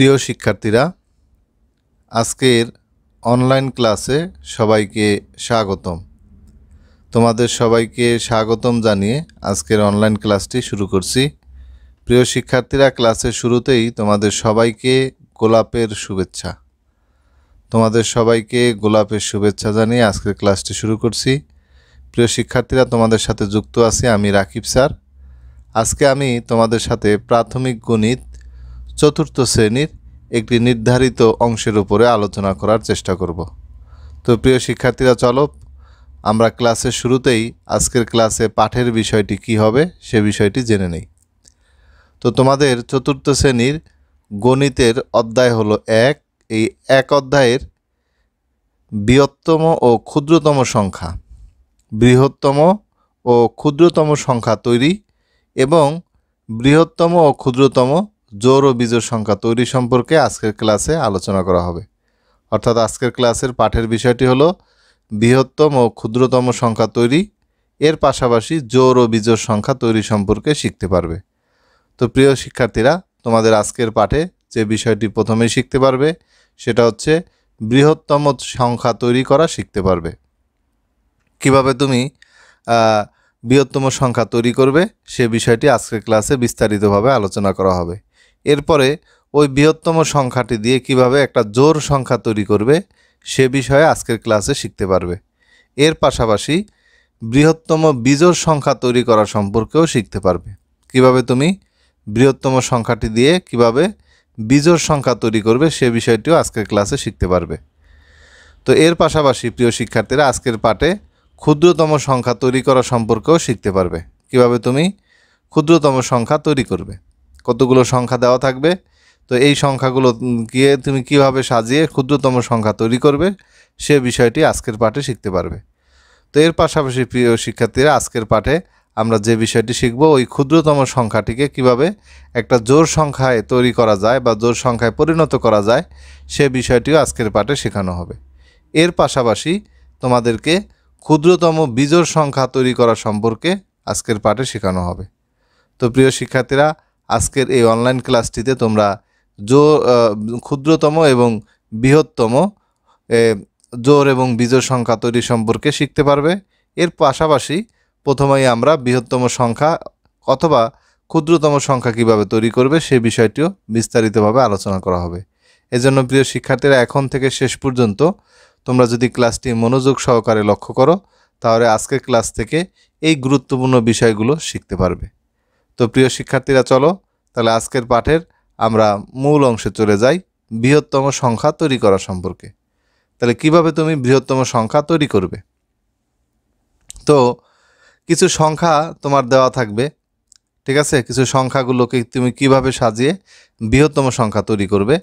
প্রিয় শিক্ষার্থীরা আজকের অনলাইন ক্লাসে সবাইকে স্বাগতম তোমাদের সবাইকে স্বাগতম জানিয়ে আজকের অনলাইন ক্লাসটি শুরু করছি প্রিয় শিক্ষার্থীরা ক্লাসের শুরুতেই তোমাদের সবাইকে গোলাপের শুভেচ্ছা তোমাদের সবাইকে গোলাপের শুভেচ্ছা জানিয়ে আজকের ক্লাসটি শুরু করছি প্রিয় শিক্ষার্থীরা তোমাদের সাথে যুক্ত আছি আমি রাকিব স্যার আজকে আমি তোমাদের সাথে প্রাথমিক গণিত চতুর্থ শ্রেণীর একটি নির্ধারিত অংশের উপরে আলোচনা করার চেষ্টা করব তো প্রিয় শিক্ষার্থীরা চলো আমরা ক্লাসের শুরুতেই আজকের ক্লাসে পাঠের বিষয়টি কি হবে সে বিষয়টি জেনে নেই তো তোমাদের চতুর্থ শ্রেণীর গণিতের অধ্যায় হলো এক এই এক অধ্যায়ের বৃহত্তম ও ক্ষুদ্রতম সংখ্যা বৃহত্তম ও ক্ষুদ্রতম সংখ্যা তৈরি এবং বৃহত্তম ও ক্ষুদ্রতম জোর ও বীজোর সংখ্যা তৈরি সম্পর্কে আজকের ক্লাসে আলোচনা করা হবে অর্থাৎ আজকের ক্লাসের পাঠের বিষয়টি হলো বৃহত্তম ও ক্ষুদ্রতম সংখ্যা তৈরি এর পাশাপাশি জোর ও বীজোর সংখ্যা তৈরি সম্পর্কে শিখতে পারবে তো প্রিয় শিক্ষার্থীরা তোমাদের আজকের পাঠে যে বিষয়টি প্রথমেই শিখতে পারবে সেটা হচ্ছে বৃহত্তম সংখ্যা তৈরি করা শিখতে পারবে কিভাবে তুমি বৃহত্তম সংখ্যা তৈরি করবে সে বিষয়টি আজকের ক্লাসে বিস্তারিতভাবে আলোচনা করা হবে এরপরে ওই বৃহত্তম সংখ্যাটি দিয়ে কিভাবে একটা জোর সংখ্যা তৈরি করবে সে বিষয়ে আজকের ক্লাসে শিখতে পারবে এর পাশাপাশি বৃহত্তম বিজোর সংখ্যা তৈরি করা সম্পর্কেও শিখতে পারবে কিভাবে তুমি বৃহত্তম সংখ্যাটি দিয়ে কিভাবে বিজোর সংখ্যা তৈরি করবে সে বিষয়টিও আজকের ক্লাসে শিখতে পারবে তো এর পাশাপাশি প্রিয় শিক্ষার্থীরা আজকের পাঠে ক্ষুদ্রতম সংখ্যা তৈরি করা সম্পর্কেও শিখতে পারবে কিভাবে তুমি ক্ষুদ্রতম সংখ্যা তৈরি করবে কতগুলো সংখ্যা দেওয়া থাকবে তো এই সংখ্যাগুলো গিয়ে তুমি কিভাবে সাজিয়ে ক্ষুদ্রতম সংখ্যা তৈরি করবে সে বিষয়টি আজকের পাঠে শিখতে পারবে তো এর পাশাপাশি প্রিয় শিক্ষার্থীরা আজকের পাঠে আমরা যে বিষয়টি শিখব ওই ক্ষুদ্রতম সংখ্যাটিকে কিভাবে একটা জোর সংখ্যায় তৈরি করা যায় বা জোর সংখ্যায় পরিণত করা যায় সে বিষয়টিও আজকের পাঠে শেখানো হবে এর পাশাপাশি তোমাদেরকে ক্ষুদ্রতম বিজোর সংখ্যা তৈরি করা সম্পর্কে আজকের পাঠে শেখানো হবে তো প্রিয় শিক্ষার্থীরা আজকের এই অনলাইন ক্লাসটিতে তোমরা জো ক্ষুদ্রতম এবং বৃহত্তম জোর এবং বিজোর সংখ্যা তৈরি সম্পর্কে শিখতে পারবে এর পাশাপাশি প্রথমেই আমরা বৃহত্তম সংখ্যা অথবা ক্ষুদ্রতম সংখ্যা কিভাবে তৈরি করবে সে বিষয়টিও বিস্তারিতভাবে আলোচনা করা হবে এজন্য প্রিয় শিক্ষার্থীরা এখন থেকে শেষ পর্যন্ত তোমরা যদি ক্লাসটি মনোযোগ সহকারে লক্ষ্য করো তাহলে আজকের ক্লাস থেকে এই গুরুত্বপূর্ণ বিষয়গুলো শিখতে পারবে তো প্রিয় শিক্ষার্থীরা চলো তাহলে আজকের পাঠের আমরা মূল অংশে চলে যাই বৃহত্তম সংখ্যা তৈরি করা সম্পর্কে তাহলে কিভাবে তুমি বৃহত্তম সংখ্যা তৈরি করবে তো কিছু সংখ্যা তোমার দেওয়া থাকবে ঠিক আছে কিছু সংখ্যাগুলোকে তুমি কিভাবে সাজিয়ে বৃহত্তম সংখ্যা তৈরি করবে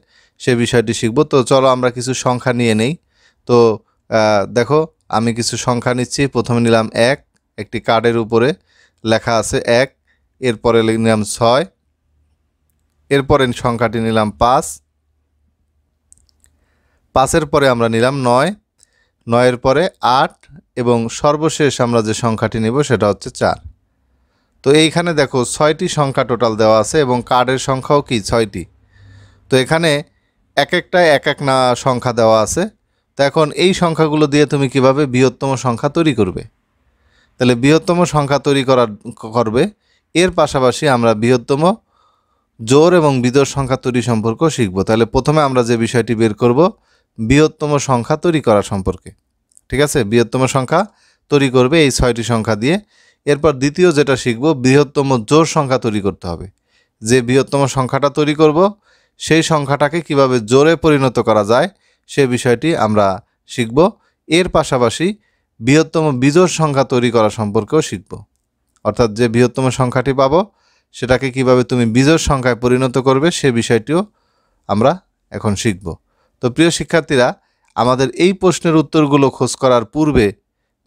সে বিষয়টি শিখবো তো চলো আমরা কিছু সংখ্যা নিয়ে নেই তো দেখো আমি কিছু সংখ্যা নিচ্ছি প্রথমে নিলাম এক একটি কার্ডের উপরে লেখা আছে এক এরপরে নিলাম ছয় এরপরে সংখ্যাটি নিলাম পাঁচ পাঁচের পরে আমরা নিলাম নয় নয়ের পরে আট এবং সর্বশেষ আমরা যে সংখ্যাটি নিব সেটা হচ্ছে চার তো এইখানে দেখো ছয়টি সংখ্যা টোটাল দেওয়া আছে এবং কার্ডের সংখ্যাও কি ছয়টি তো এখানে এক একটা এক এক না সংখ্যা দেওয়া আছে তো এখন এই সংখ্যাগুলো দিয়ে তুমি কিভাবে বৃহত্তম সংখ্যা তৈরি করবে তাহলে বৃহত্তম সংখ্যা তৈরি করা করবে এর পাশাপাশি আমরা বৃহত্তম জোর এবং বিদোর সংখ্যা তৈরি সম্পর্ক শিখব তাহলে প্রথমে আমরা যে বিষয়টি বের করব বৃহত্তম সংখ্যা তৈরি করা সম্পর্কে ঠিক আছে বৃহত্তম সংখ্যা তৈরি করবে এই ছয়টি সংখ্যা দিয়ে এরপর দ্বিতীয় যেটা শিখব বৃহত্তম জোর সংখ্যা তৈরি করতে হবে যে বৃহত্তম সংখ্যাটা তৈরি করব সেই সংখ্যাটাকে কিভাবে জোরে পরিণত করা যায় সে বিষয়টি আমরা শিখব এর পাশাপাশি বৃহত্তম বিজোর সংখ্যা তৈরি করা সম্পর্কেও শিখব অর্থাৎ যে বৃহত্তম সংখ্যাটি পাব সেটাকে কিভাবে তুমি বীজের সংখ্যায় পরিণত করবে সে বিষয়টিও আমরা এখন শিখব তো প্রিয় শিক্ষার্থীরা আমাদের এই প্রশ্নের উত্তরগুলো খোঁজ করার পূর্বে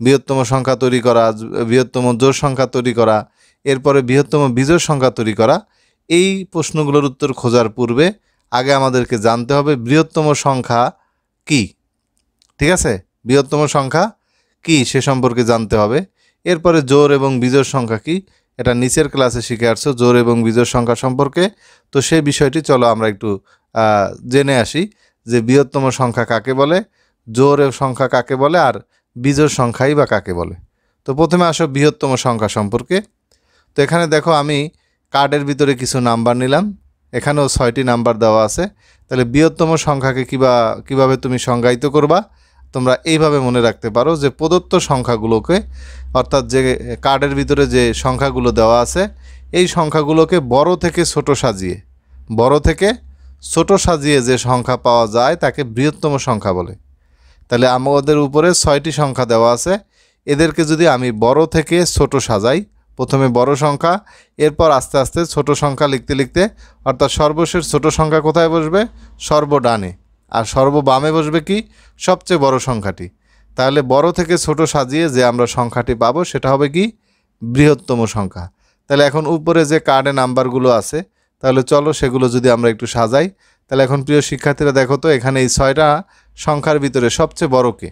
বৃহত্তম সংখ্যা তৈরি করা বৃহত্তম জোর সংখ্যা তৈরি করা এরপরে বৃহত্তম বিজয় সংখ্যা তৈরি করা এই প্রশ্নগুলোর উত্তর খোঁজার পূর্বে আগে আমাদেরকে জানতে হবে বৃহত্তম সংখ্যা কি ঠিক আছে বৃহত্তম সংখ্যা কি সে সম্পর্কে জানতে হবে এরপরে জোর এবং বিজোর সংখ্যা কি এটা নিচের ক্লাসে শিখে আসছো জোর এবং বিজোর সংখ্যা সম্পর্কে তো সেই বিষয়টি চলো আমরা একটু জেনে আসি যে বৃহত্তম সংখ্যা কাকে বলে জোর সংখ্যা কাকে বলে আর বিজোর সংখ্যাই বা কাকে বলে তো প্রথমে আসো বৃহত্তম সংখ্যা সম্পর্কে তো এখানে দেখো আমি কার্ডের ভিতরে কিছু নাম্বার নিলাম এখানেও ছয়টি নাম্বার দেওয়া আছে তাহলে বৃহত্তম সংখ্যাকে কিবা কিভাবে তুমি সংজ্ঞায়িত করবা তোমরা এইভাবে মনে রাখতে পারো যে প্রদত্ত সংখ্যাগুলোকে অর্থাৎ যে কার্ডের ভিতরে যে সংখ্যাগুলো দেওয়া আছে এই সংখ্যাগুলোকে বড় থেকে ছোট সাজিয়ে বড় থেকে ছোট সাজিয়ে যে সংখ্যা পাওয়া যায় তাকে বৃহত্তম সংখ্যা বলে তাহলে আমাদের উপরে ছয়টি সংখ্যা দেওয়া আছে এদেরকে যদি আমি বড় থেকে ছোট সাজাই প্রথমে বড় সংখ্যা এরপর আস্তে আস্তে ছোট সংখ্যা লিখতে লিখতে অর্থাৎ সর্বশেষ ছোট সংখ্যা কোথায় বসবে সর্বডানে আর সর্ববামে বসবে কি সবচেয়ে বড় সংখ্যাটি তাহলে বড় থেকে ছোট সাজিয়ে যে আমরা সংখ্যাটি পাব সেটা হবে কি বৃহত্তম সংখ্যা তাহলে এখন উপরে যে কার্ডে নাম্বারগুলো আছে তাহলে চলো সেগুলো যদি আমরা একটু সাজাই তাহলে এখন প্রিয় শিক্ষার্থীরা দেখো তো এখানে এই ছয়টা সংখ্যার ভিতরে সবচেয়ে বড় কে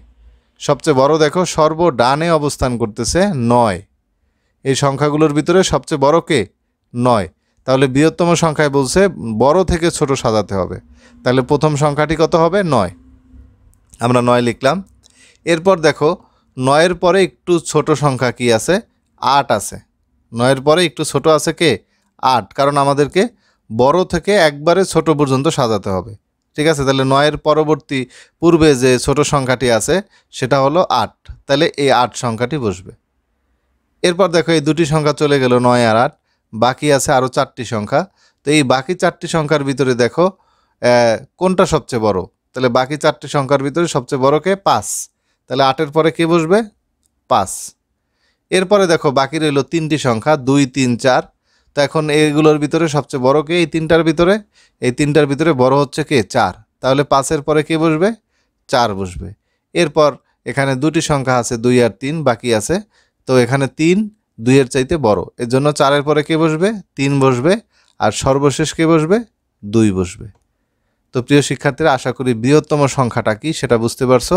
সবচেয়ে বড় দেখো সর্ব ডানে অবস্থান করতেছে নয় এই সংখ্যাগুলোর ভিতরে সবচেয়ে বড় কে নয় তাহলে বৃহত্তম সংখ্যায় বলছে বড় থেকে ছোট সাজাতে হবে তাহলে প্রথম সংখ্যাটি কত হবে নয় আমরা নয় লিখলাম এরপর দেখো নয়ের পরে একটু ছোট সংখ্যা কি আছে আট আছে নয়ের পরে একটু ছোট আছে কে আট কারণ আমাদেরকে বড় থেকে একবারে ছোট পর্যন্ত সাজাতে হবে ঠিক আছে তাহলে নয়ের পরবর্তী পূর্বে যে ছোট সংখ্যাটি আছে সেটা হলো আট তাহলে এই আট সংখ্যাটি বসবে এরপর দেখো এই দুটি সংখ্যা চলে গেল নয় আর আট বাকি আছে আরও চারটি সংখ্যা তো এই বাকি চারটি সংখ্যার ভিতরে দেখো কোনটা সবচেয়ে বড় তাহলে বাকি চারটি সংখ্যার ভিতরে সবচেয়ে বড় কে পাঁচ তাহলে আটের পরে কে বসবে পাঁচ এরপরে দেখো বাকি রইল তিনটি সংখ্যা দুই তিন চার তো এখন এইগুলোর ভিতরে সবচেয়ে বড় কে এই তিনটার ভিতরে এই তিনটার ভিতরে বড় হচ্ছে কে চার তাহলে পাঁচের পরে কে বসবে চার বসবে এরপর এখানে দুটি সংখ্যা আছে দুই আর তিন বাকি আছে তো এখানে তিন দুইয়ের চাইতে বড় এর জন্য চারের পরে কে বসবে তিন বসবে আর সর্বশেষ কে বসবে দুই বসবে তো প্রিয় শিক্ষার্থীরা আশা করি বৃহত্তম সংখ্যাটা কি সেটা বুঝতে পারছো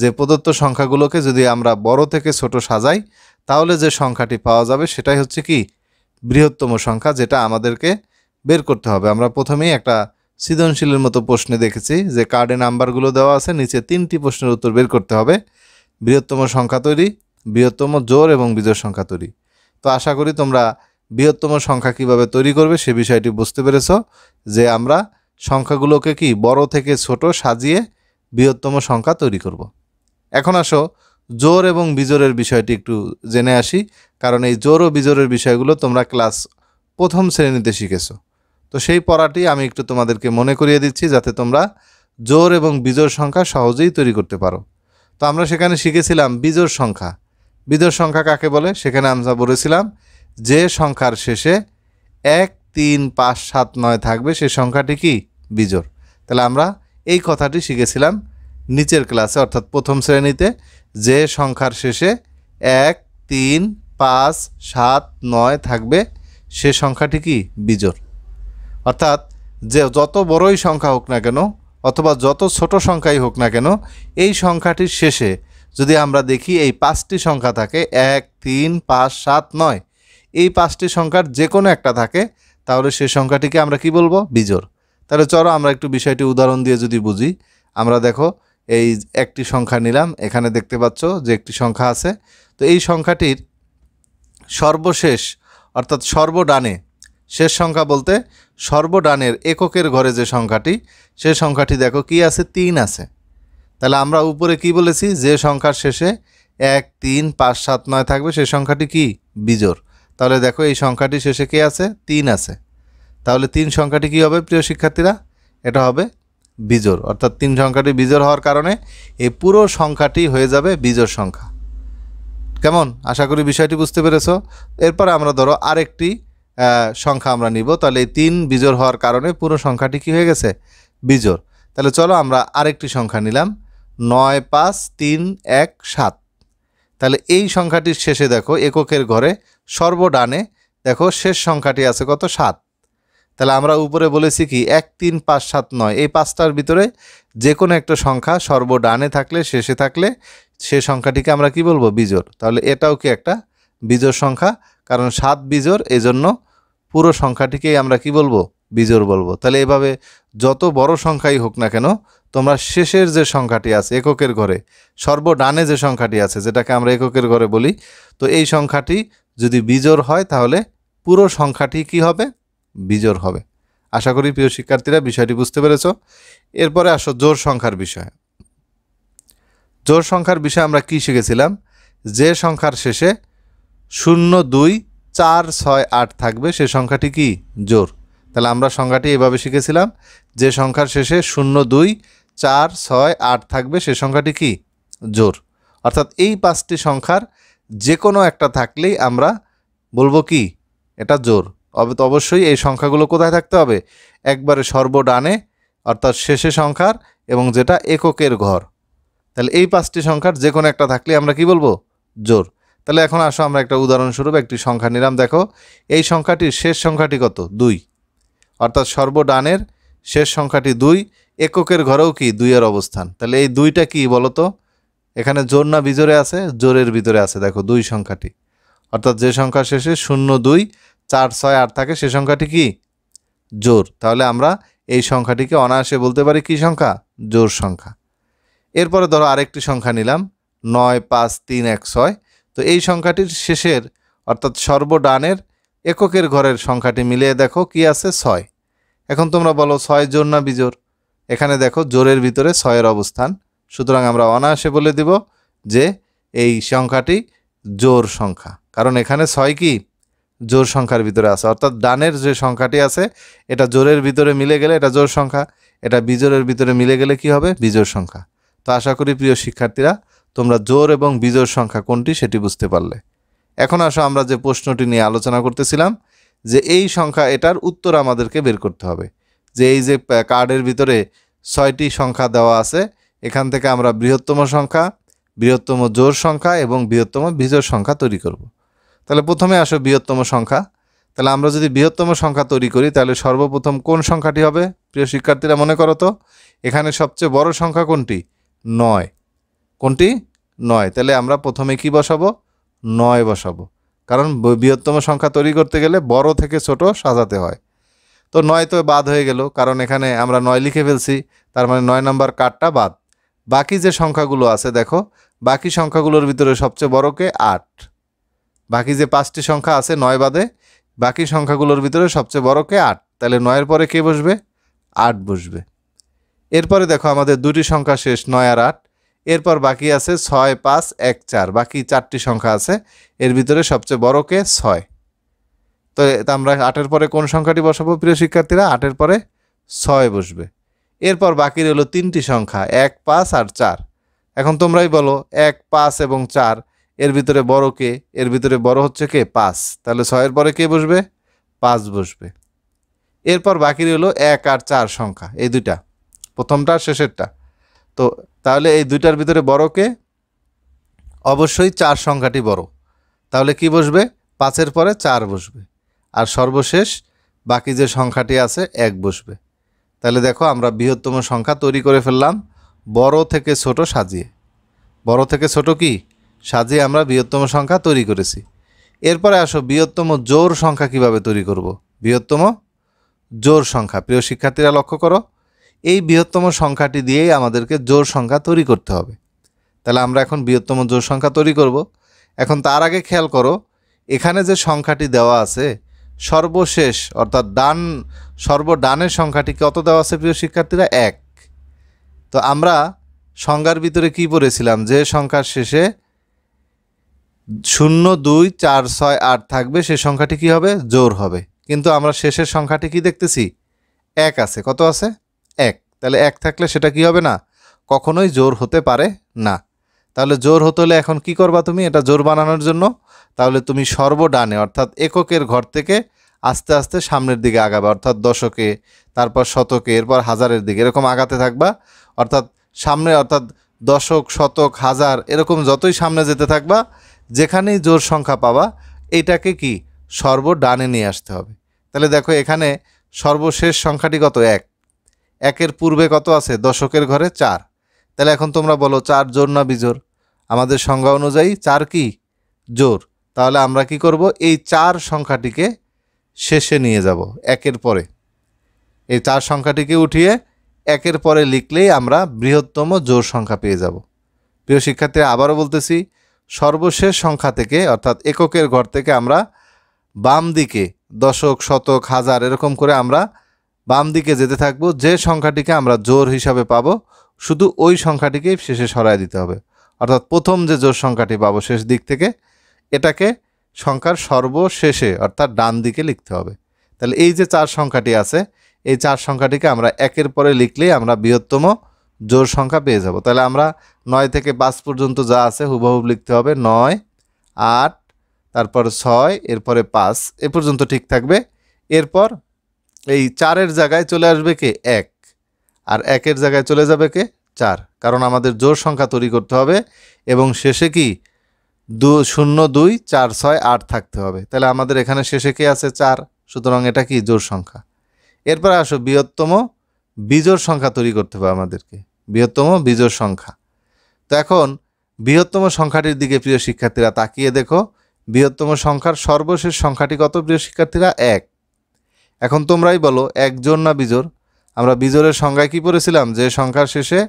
যে প্রদত্ত সংখ্যাগুলোকে যদি আমরা বড় থেকে ছোট সাজাই তাহলে যে সংখ্যাটি পাওয়া যাবে সেটাই হচ্ছে কি বৃহত্তম সংখ্যা যেটা আমাদেরকে বের করতে হবে আমরা প্রথমেই একটা সৃজনশীলের মতো প্রশ্নে দেখেছি যে কার্ডে নাম্বারগুলো দেওয়া আছে নিচে তিনটি প্রশ্নের উত্তর বের করতে হবে বৃহত্তম সংখ্যা তৈরি বৃহত্তম জোর এবং বিজোর সংখ্যা তৈরি তো আশা করি তোমরা বৃহত্তম সংখ্যা কিভাবে তৈরি করবে সে বিষয়টি বুঝতে পেরেছ যে আমরা সংখ্যাগুলোকে কি বড় থেকে ছোট সাজিয়ে বৃহত্তম সংখ্যা তৈরি করব। এখন আসো জোর এবং বিজোরের বিষয়টি একটু জেনে আসি কারণ এই জোর ও বিজোরের বিষয়গুলো তোমরা ক্লাস প্রথম শ্রেণীতে শিখেছো তো সেই পড়াটি আমি একটু তোমাদেরকে মনে করিয়ে দিচ্ছি যাতে তোমরা জোর এবং বিজোর সংখ্যা সহজেই তৈরি করতে পারো তো আমরা সেখানে শিখেছিলাম বিজোর সংখ্যা বিদর সংখ্যা কাকে বলে সেখানে আমরা বলেছিলাম যে সংখ্যার শেষে এক তিন পাঁচ সাত নয় থাকবে সে সংখ্যাটি কি বিজোর তাহলে আমরা এই কথাটি শিখেছিলাম নিচের ক্লাসে অর্থাৎ প্রথম শ্রেণীতে যে সংখ্যার শেষে এক তিন পাঁচ সাত নয় থাকবে সে সংখ্যাটি কি বিজোর অর্থাৎ যে যত বড়ই সংখ্যা হোক না কেন অথবা যত ছোট সংখ্যাই হোক না কেন এই সংখ্যাটির শেষে যদি আমরা দেখি এই পাঁচটি সংখ্যা থাকে এক তিন পাঁচ সাত নয় এই পাঁচটি সংখ্যার যে কোনো একটা থাকে তাহলে সেই সংখ্যাটিকে আমরা কি বলবো বিজোড় তাহলে চলো আমরা একটু বিষয়টি উদাহরণ দিয়ে যদি বুঝি আমরা দেখো এই একটি সংখ্যা নিলাম এখানে দেখতে পাচ্ছ যে একটি সংখ্যা আছে তো এই সংখ্যাটির সর্বশেষ অর্থাৎ সর্বডানে শেষ সংখ্যা বলতে সর্বডানের এককের ঘরে যে সংখ্যাটি সে সংখ্যাটি দেখো কি আছে তিন আছে তাহলে আমরা উপরে কি বলেছি যে সংখ্যার শেষে এক তিন পাঁচ সাত নয় থাকবে সেই সংখ্যাটি কি বিজোর তাহলে দেখো এই সংখ্যাটি শেষে কে আছে তিন আছে তাহলে তিন সংখ্যাটি কি হবে প্রিয় শিক্ষার্থীরা এটা হবে বিজোর অর্থাৎ তিন সংখ্যাটি বিজোর হওয়ার কারণে এই পুরো সংখ্যাটি হয়ে যাবে বিজোর সংখ্যা কেমন আশা করি বিষয়টি বুঝতে পেরেছ এরপর আমরা ধরো আরেকটি সংখ্যা আমরা নিব তাহলে এই তিন বিজোর হওয়ার কারণে পুরো সংখ্যাটি কি হয়ে গেছে বিজোর তাহলে চলো আমরা আরেকটি সংখ্যা নিলাম নয় পাঁচ তিন এক সাত তাহলে এই সংখ্যাটির শেষে দেখো এককের ঘরে সর্বডানে দেখো শেষ সংখ্যাটি আছে কত সাত তাহলে আমরা উপরে বলেছি কি এক তিন পাঁচ সাত নয় এই পাঁচটার ভিতরে যে কোনো একটা সংখ্যা সর্বডানে থাকলে শেষে থাকলে সে সংখ্যাটিকে আমরা কি বলবো বিজোর তাহলে এটাও কি একটা বিজোর সংখ্যা কারণ সাত বিজোর এজন্য পুরো সংখ্যাটিকেই আমরা কি বলবো বিজোর বলবো তাহলে এভাবে যত বড় সংখ্যাই হোক না কেন তোমরা শেষের যে সংখ্যাটি আছে এককের ঘরে সর্বডানে যে সংখ্যাটি আছে যেটাকে আমরা এককের ঘরে বলি তো এই সংখ্যাটি যদি বিজোর হয় তাহলে পুরো সংখ্যাটি কি হবে বিজোর হবে আশা করি প্রিয় শিক্ষার্থীরা বিষয়টি বুঝতে পেরেছ এরপরে আসো জোর সংখ্যার বিষয়ে জোর সংখ্যার বিষয়ে আমরা কি শিখেছিলাম যে সংখ্যার শেষে শূন্য দুই চার ছয় আট থাকবে সে সংখ্যাটি কি জোর তাহলে আমরা সংখ্যাটি এভাবে শিখেছিলাম যে সংখ্যার শেষে শূন্য দুই চার ছয় আট থাকবে সে সংখ্যাটি কি জোর অর্থাৎ এই পাঁচটি সংখ্যার যে কোনো একটা থাকলেই আমরা বলবো কি এটা জোর অবশ্যই এই সংখ্যাগুলো কোথায় থাকতে হবে একবারে সর্বডানে অর্থাৎ শেষে সংখ্যার এবং যেটা এককের ঘর তাহলে এই পাঁচটি সংখ্যার যে কোনো একটা থাকলে আমরা কি বলবো জোর তাহলে এখন আসো আমরা একটা উদাহরণস্বরূপ একটি সংখ্যা নিলাম দেখো এই সংখ্যাটির শেষ সংখ্যাটি কত দুই অর্থাৎ সর্বডানের শেষ সংখ্যাটি দুই এককের ঘরেও কি দুইয়ের অবস্থান তাহলে এই দুইটা কি বলতো এখানে জোর না বিজোরে আছে জোরের ভিতরে আছে দেখো দুই সংখ্যাটি অর্থাৎ যে সংখ্যা শেষে শূন্য দুই চার ছয় আট থাকে সে সংখ্যাটি কি জোর তাহলে আমরা এই সংখ্যাটিকে অনায়াসে বলতে পারি কি সংখ্যা জোর সংখ্যা এরপরে ধরো আরেকটি সংখ্যা নিলাম নয় পাঁচ তিন এক ছয় তো এই সংখ্যাটির শেষের অর্থাৎ সর্বডানের এককের ঘরের সংখ্যাটি মিলিয়ে দেখো কি আছে ছয় এখন তোমরা বলো ছয় জোর না বিজোর এখানে দেখো জোরের ভিতরে ছয়ের অবস্থান সুতরাং আমরা অনায়াসে বলে দিব যে এই সংখ্যাটি জোর সংখ্যা কারণ এখানে ছয় কি জোর সংখ্যার ভিতরে আছে অর্থাৎ ডানের যে সংখ্যাটি আছে এটা জোরের ভিতরে মিলে গেলে এটা জোর সংখ্যা এটা বিজোরের ভিতরে মিলে গেলে কি হবে বিজোর সংখ্যা তো আশা করি প্রিয় শিক্ষার্থীরা তোমরা জোর এবং বিজোর সংখ্যা কোনটি সেটি বুঝতে পারলে এখন আসো আমরা যে প্রশ্নটি নিয়ে আলোচনা করতেছিলাম যে এই সংখ্যা এটার উত্তর আমাদেরকে বের করতে হবে যে এই যে কার্ডের ভিতরে ছয়টি সংখ্যা দেওয়া আছে এখান থেকে আমরা বৃহত্তম সংখ্যা বৃহত্তম জোর সংখ্যা এবং বৃহত্তম বিজোর সংখ্যা তৈরি করব। তাহলে প্রথমে আসো বৃহত্তম সংখ্যা তাহলে আমরা যদি বৃহত্তম সংখ্যা তৈরি করি তাহলে সর্বপ্রথম কোন সংখ্যাটি হবে প্রিয় শিক্ষার্থীরা মনে করো তো এখানে সবচেয়ে বড় সংখ্যা কোনটি নয় কোনটি নয় তাহলে আমরা প্রথমে কি বসাবো নয় বসাবো কারণ বৃহত্তম সংখ্যা তৈরি করতে গেলে বড় থেকে ছোট সাজাতে হয় তো নয় তো বাদ হয়ে গেল কারণ এখানে আমরা নয় লিখে ফেলছি তার মানে নয় নম্বর কার্ডটা বাদ বাকি যে সংখ্যাগুলো আছে দেখো বাকি সংখ্যাগুলোর ভিতরে সবচেয়ে বড়কে আট বাকি যে পাঁচটি সংখ্যা আছে নয় বাদে বাকি সংখ্যাগুলোর ভিতরে সবচেয়ে বড়কে আট তাহলে নয়ের পরে কে বসবে আট বসবে এরপরে দেখো আমাদের দুটি সংখ্যা শেষ নয় আর আট এরপর বাকি আছে ছয় পাঁচ এক চার বাকি চারটি সংখ্যা আছে এর ভিতরে সবচেয়ে বড় কে ছয় তো আমরা আটের পরে কোন সংখ্যাটি বসাবো প্রিয় শিক্ষার্থীরা আটের পরে ছয় বসবে এরপর বাকি রইল তিনটি সংখ্যা এক পাঁচ আর চার এখন তোমরাই বলো এক পাঁচ এবং চার এর ভিতরে বড় কে এর ভিতরে বড় হচ্ছে কে পাঁচ তাহলে ছয়ের পরে কে বসবে পাঁচ বসবে এরপর বাকি রইল এক আর চার সংখ্যা এই দুইটা প্রথমটা শেষেরটা তো তাহলে এই দুইটার ভিতরে বড়কে অবশ্যই চার সংখ্যাটি বড় তাহলে কি বসবে পাঁচের পরে চার বসবে আর সর্বশেষ বাকি যে সংখ্যাটি আছে এক বসবে তাহলে দেখো আমরা বৃহত্তম সংখ্যা তৈরি করে ফেললাম বড় থেকে ছোট সাজিয়ে বড় থেকে ছোট কি সাজিয়ে আমরা বৃহত্তম সংখ্যা তৈরি করেছি এরপরে আসো বৃহত্তম জোর সংখ্যা কিভাবে তৈরি করব। বৃহত্তম জোর সংখ্যা প্রিয় শিক্ষার্থীরা লক্ষ্য করো এই বৃহত্তম সংখ্যাটি দিয়েই আমাদেরকে জোর সংখ্যা তৈরি করতে হবে তাহলে আমরা এখন বৃহত্তম জোর সংখ্যা তৈরি করব এখন তার আগে খেয়াল করো এখানে যে সংখ্যাটি দেওয়া আছে সর্বশেষ অর্থাৎ ডান সর্বডানের সংখ্যাটি কত দেওয়া আছে প্রিয় শিক্ষার্থীরা এক তো আমরা সংজ্ঞার ভিতরে কি পড়েছিলাম যে সংখ্যার শেষে শূন্য দুই চার ছয় আট থাকবে সে সংখ্যাটি কি হবে জোর হবে কিন্তু আমরা শেষের সংখ্যাটি কি দেখতেছি এক আছে কত আছে এক তাহলে এক থাকলে সেটা কি হবে না কখনোই জোর হতে পারে না তাহলে জোর হতে হলে এখন কি করবা তুমি এটা জোর বানানোর জন্য তাহলে তুমি সর্ব ডানে অর্থাৎ এককের ঘর থেকে আস্তে আস্তে সামনের দিকে আগাবে অর্থাৎ দশকে তারপর শতকে এরপর হাজারের দিকে এরকম আগাতে থাকবা অর্থাৎ সামনে অর্থাৎ দশক শতক হাজার এরকম যতই সামনে যেতে থাকবা যেখানেই জোর সংখ্যা পাবা এটাকে কি ডানে নিয়ে আসতে হবে তাহলে দেখো এখানে সর্বশেষ সংখ্যাটি কত এক একের পূর্বে কত আছে দশকের ঘরে চার তাহলে এখন তোমরা বলো চার জোর না বিজোর আমাদের সংজ্ঞা অনুযায়ী চার কি জোর তাহলে আমরা কি করব এই চার সংখ্যাটিকে শেষে নিয়ে যাব একের পরে এই চার সংখ্যাটিকে উঠিয়ে একের পরে লিখলেই আমরা বৃহত্তম জোর সংখ্যা পেয়ে যাব প্রিয় শিক্ষার্থীরা আবারও বলতেছি সর্বশেষ সংখ্যা থেকে অর্থাৎ এককের ঘর থেকে আমরা বাম দিকে দশক শতক হাজার এরকম করে আমরা বাম দিকে যেতে থাকবো যে সংখ্যাটিকে আমরা জোর হিসাবে পাব শুধু ওই সংখ্যাটিকেই শেষে সরায় দিতে হবে অর্থাৎ প্রথম যে জোর সংখ্যাটি পাবো শেষ দিক থেকে এটাকে সংখ্যার সর্বশেষে অর্থাৎ ডান দিকে লিখতে হবে তাহলে এই যে চার সংখ্যাটি আছে এই চার সংখ্যাটিকে আমরা একের পরে লিখলেই আমরা বৃহত্তম জোর সংখ্যা পেয়ে যাব তাহলে আমরা নয় থেকে পাঁচ পর্যন্ত যা আছে হুবহু লিখতে হবে নয় আট তারপর ছয় এরপরে পাঁচ এ পর্যন্ত ঠিক থাকবে এরপর এই চারের জায়গায় চলে আসবে কে এক আর একের জায়গায় চলে যাবে কে চার কারণ আমাদের জোর সংখ্যা তৈরি করতে হবে এবং শেষে কি দু শূন্য দুই চার ছয় আট থাকতে হবে তাহলে আমাদের এখানে শেষে কে আছে চার সুতরাং এটা কি জোর সংখ্যা এরপরে আসো বৃহত্তম বিজোর সংখ্যা তৈরি করতে হবে আমাদেরকে বৃহত্তম বিজোর সংখ্যা তো এখন বৃহত্তম সংখ্যাটির দিকে প্রিয় শিক্ষার্থীরা তাকিয়ে দেখো বৃহত্তম সংখ্যার সর্বশেষ সংখ্যাটি কত প্রিয় শিক্ষার্থীরা এক এখন তোমরাই বলো একজন না বিজোর আমরা বিজোরের সংখ্যা কি পড়েছিলাম যে সংখ্যার শেষে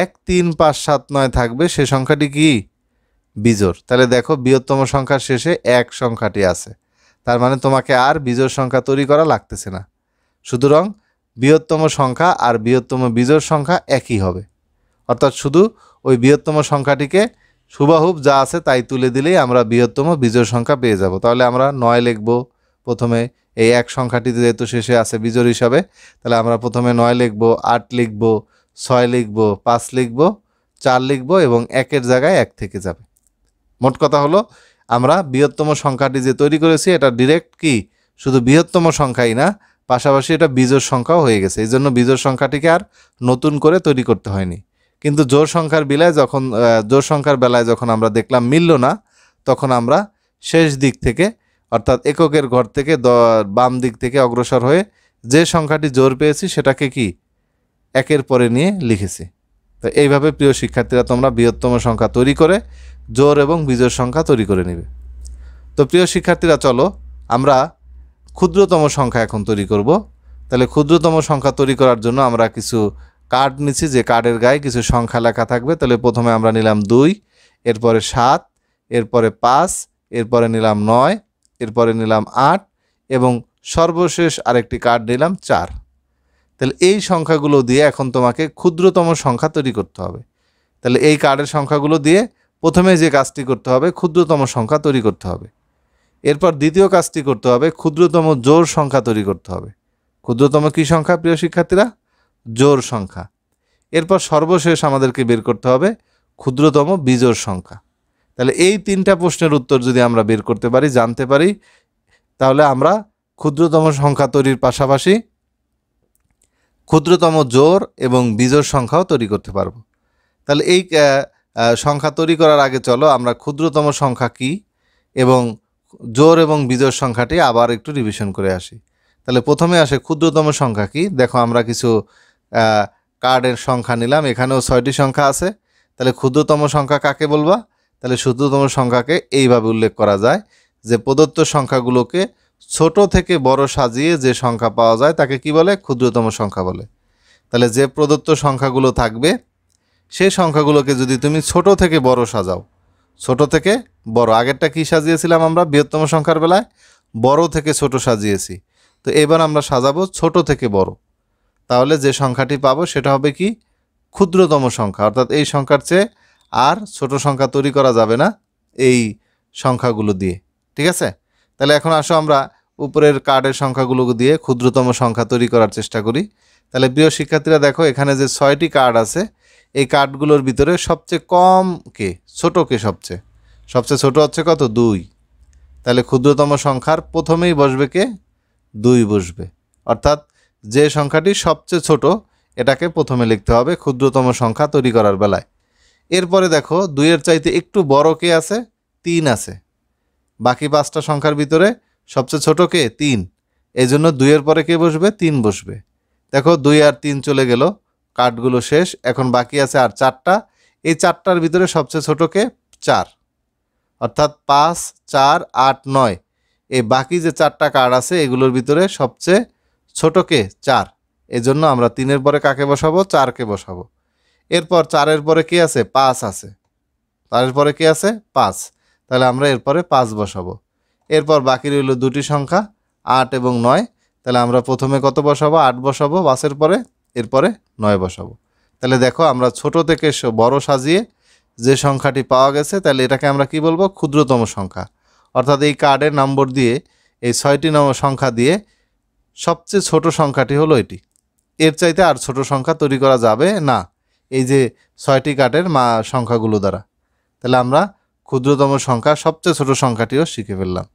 এক তিন পাঁচ সাত নয় থাকবে সে সংখ্যাটি কি বিজোর তাহলে দেখো বৃহত্তম সংখ্যার শেষে এক সংখ্যাটি আছে তার মানে তোমাকে আর বিজোর সংখ্যা তৈরি করা লাগতেছে না সুতরাং বৃহত্তম সংখ্যা আর বৃহত্তম বিজোর সংখ্যা একই হবে অর্থাৎ শুধু ওই বৃহত্তম সংখ্যাটিকে সুবাহুব যা আছে তাই তুলে দিলেই আমরা বৃহত্তম বিজোর সংখ্যা পেয়ে যাব তাহলে আমরা নয় লিখব প্রথমে এই এক সংখ্যাটি যেহেতু শেষে আছে বিজোর হিসাবে তাহলে আমরা প্রথমে নয় লিখব আট লিখব ছয় লিখব পাঁচ লিখব চার লিখব এবং একের জায়গায় এক থেকে যাবে মোট কথা হলো আমরা বৃহত্তম সংখ্যাটি যে তৈরি করেছি এটা ডিরেক্ট কি শুধু বৃহত্তম সংখ্যাই না পাশাপাশি এটা বিজোর সংখ্যাও হয়ে গেছে এই জন্য বিজোর সংখ্যাটিকে আর নতুন করে তৈরি করতে হয়নি কিন্তু জোর সংখ্যার বিলায় যখন জোর সংখ্যার বেলায় যখন আমরা দেখলাম মিলল না তখন আমরা শেষ দিক থেকে অর্থাৎ এককের ঘর থেকে বাম দিক থেকে অগ্রসর হয়ে যে সংখ্যাটি জোর পেয়েছি সেটাকে কি একের পরে নিয়ে লিখেছি তো এইভাবে প্রিয় শিক্ষার্থীরা তোমরা বৃহত্তম সংখ্যা তৈরি করে জোর এবং বিজোর সংখ্যা তৈরি করে নেবে তো প্রিয় শিক্ষার্থীরা চলো আমরা ক্ষুদ্রতম সংখ্যা এখন তৈরি করব তাহলে ক্ষুদ্রতম সংখ্যা তৈরি করার জন্য আমরা কিছু কার্ড নিচ্ছি যে কার্ডের গায়ে কিছু সংখ্যা লেখা থাকবে তাহলে প্রথমে আমরা নিলাম দুই এরপরে সাত এরপরে পাঁচ এরপরে নিলাম নয় এরপরে নিলাম আট এবং সর্বশেষ আরেকটি কার্ড নিলাম চার তাহলে এই সংখ্যাগুলো দিয়ে এখন তোমাকে ক্ষুদ্রতম সংখ্যা তৈরি করতে হবে তাহলে এই কার্ডের সংখ্যাগুলো দিয়ে প্রথমে যে কাজটি করতে হবে ক্ষুদ্রতম সংখ্যা তৈরি করতে হবে এরপর দ্বিতীয় কাজটি করতে হবে ক্ষুদ্রতম জোর সংখ্যা তৈরি করতে হবে ক্ষুদ্রতম কী সংখ্যা প্রিয় শিক্ষার্থীরা জোর সংখ্যা এরপর সর্বশেষ আমাদেরকে বের করতে হবে ক্ষুদ্রতম বিজোর সংখ্যা তাহলে এই তিনটা প্রশ্নের উত্তর যদি আমরা বের করতে পারি জানতে পারি তাহলে আমরা ক্ষুদ্রতম সংখ্যা তৈরির পাশাপাশি ক্ষুদ্রতম জোর এবং বিজোর সংখ্যাও তৈরি করতে পারব তাহলে এই সংখ্যা তৈরি করার আগে চলো আমরা ক্ষুদ্রতম সংখ্যা কি এবং জোর এবং বিজোর সংখ্যাটি আবার একটু রিভিশন করে আসি তাহলে প্রথমে আসে ক্ষুদ্রতম সংখ্যা কি দেখো আমরা কিছু কার্ডের সংখ্যা নিলাম এখানেও ছয়টি সংখ্যা আছে তাহলে ক্ষুদ্রতম সংখ্যা কাকে বলবা তাহলে শুদ্ধতম সংখ্যাকে এইভাবে উল্লেখ করা যায় যে প্রদত্ত সংখ্যাগুলোকে ছোট থেকে বড় সাজিয়ে যে সংখ্যা পাওয়া যায় তাকে কি বলে ক্ষুদ্রতম সংখ্যা বলে তাহলে যে প্রদত্ত সংখ্যাগুলো থাকবে সেই সংখ্যাগুলোকে যদি তুমি ছোট থেকে বড় সাজাও ছোট থেকে বড় আগেরটা কি সাজিয়েছিলাম আমরা বৃহত্তম সংখ্যার বেলায় বড় থেকে ছোট সাজিয়েছি তো এবার আমরা সাজাবো ছোট থেকে বড় তাহলে যে সংখ্যাটি পাবো সেটা হবে কি ক্ষুদ্রতম সংখ্যা অর্থাৎ এই সংখ্যার চেয়ে আর ছোট সংখ্যা তৈরি করা যাবে না এই সংখ্যাগুলো দিয়ে ঠিক আছে তাহলে এখন আসো আমরা উপরের কার্ডের সংখ্যাগুলো দিয়ে ক্ষুদ্রতম সংখ্যা তৈরি করার চেষ্টা করি তাহলে প্রিয় শিক্ষার্থীরা দেখো এখানে যে ছয়টি কার্ড আছে এই কার্ডগুলোর ভিতরে সবচেয়ে কম কে ছোট কে সবচেয়ে সবচেয়ে ছোট হচ্ছে কত দুই তাহলে ক্ষুদ্রতম সংখ্যার প্রথমেই বসবে কে দুই বসবে অর্থাৎ যে সংখ্যাটি সবচেয়ে ছোট এটাকে প্রথমে লিখতে হবে ক্ষুদ্রতম সংখ্যা তৈরি করার বেলায় এরপরে দেখো দুইয়ের চাইতে একটু বড় কে আছে তিন আছে বাকি পাঁচটা সংখ্যার ভিতরে সবচেয়ে ছোট কে তিন এই জন্য দুইয়ের পরে কে বসবে তিন বসবে দেখো দুই আর তিন চলে গেল কাঠগুলো শেষ এখন বাকি আছে আর চারটা এই চারটার ভিতরে সবচেয়ে ছোট কে চার অর্থাৎ পাঁচ চার আট নয় এই বাকি যে চারটা কার্ড আছে এগুলোর ভিতরে সবচেয়ে ছোট কে চার এজন্য আমরা তিনের পরে কাকে বসাবো চারকে বসাবো এরপর চারের পরে কি আছে পাঁচ আছে চারের পরে কি আছে পাঁচ তাহলে আমরা এরপরে পাঁচ বসাবো এরপর বাকি রইল দুটি সংখ্যা আট এবং নয় তাহলে আমরা প্রথমে কত বসাবো আট বসাবো পাঁচের পরে এরপরে নয় বসাবো তাহলে দেখো আমরা ছোট থেকে বড় সাজিয়ে যে সংখ্যাটি পাওয়া গেছে তাহলে এটাকে আমরা কি বলবো ক্ষুদ্রতম সংখ্যা অর্থাৎ এই কার্ডের নম্বর দিয়ে এই ছয়টি নম্বর সংখ্যা দিয়ে সবচেয়ে ছোট সংখ্যাটি হলো এটি এর চাইতে আর ছোট সংখ্যা তৈরি করা যাবে না এই যে ছয়টি কাঠের মা সংখ্যাগুলো দ্বারা তাহলে আমরা ক্ষুদ্রতম সংখ্যা সবচেয়ে ছোট সংখ্যাটিও শিখে ফেললাম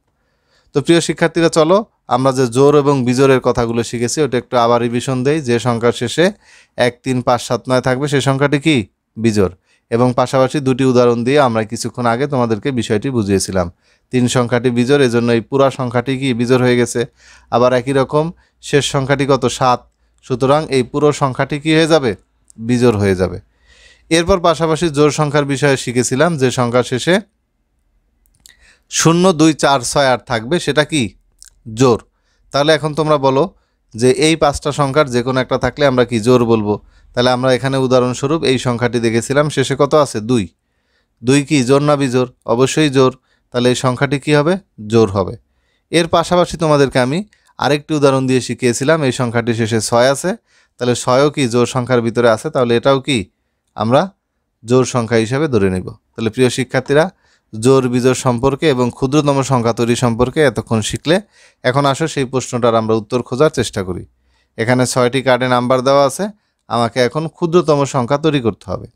তো প্রিয় শিক্ষার্থীরা চলো আমরা যে জোর এবং বিজোরের কথাগুলো শিখেছি ওটা একটু আবার রিভিশন দেই যে সংখ্যার শেষে এক তিন পাঁচ সাত নয় থাকবে সে সংখ্যাটি কি বিজোর এবং পাশাপাশি দুটি উদাহরণ দিয়ে আমরা কিছুক্ষণ আগে তোমাদেরকে বিষয়টি বুঝিয়েছিলাম তিন সংখ্যাটি বিজোর এজন্য এই পুরা সংখ্যাটি কি বিজোর হয়ে গেছে আবার একই রকম শেষ সংখ্যাটি কত সাত সুতরাং এই পুরো সংখ্যাটি কি হয়ে যাবে বিজোড় হয়ে যাবে এরপর পাশাপাশি জোর সংখ্যার বিষয়ে শিখেছিলাম যে সংখ্যা শেষে শূন্য দুই চার ছয় আট থাকবে সেটা কি জোর তাহলে এখন তোমরা বলো যে এই পাঁচটা সংখ্যার যে কোনো একটা থাকলে আমরা কি জোর বলবো তাহলে আমরা এখানে উদাহরণস্বরূপ এই সংখ্যাটি দেখেছিলাম শেষে কত আছে দুই দুই কি জোর না বিজোর অবশ্যই জোর তাহলে এই সংখ্যাটি কি হবে জোর হবে এর পাশাপাশি তোমাদেরকে আমি আরেকটি উদাহরণ দিয়ে শিখিয়েছিলাম এই সংখ্যাটি শেষে ছয় আছে তাহলে ছয়ও কি জোর সংখ্যার ভিতরে আছে তাহলে এটাও কি আমরা জোর সংখ্যা হিসেবে ধরে নেব তাহলে প্রিয় শিক্ষার্থীরা জোর বিজোর সম্পর্কে এবং ক্ষুদ্রতম সংখ্যা তৈরি সম্পর্কে এতক্ষণ শিখলে এখন আসো সেই প্রশ্নটার আমরা উত্তর খোঁজার চেষ্টা করি এখানে ছয়টি কার্ডে নাম্বার দেওয়া আছে আমাকে এখন ক্ষুদ্রতম সংখ্যা তৈরি করতে হবে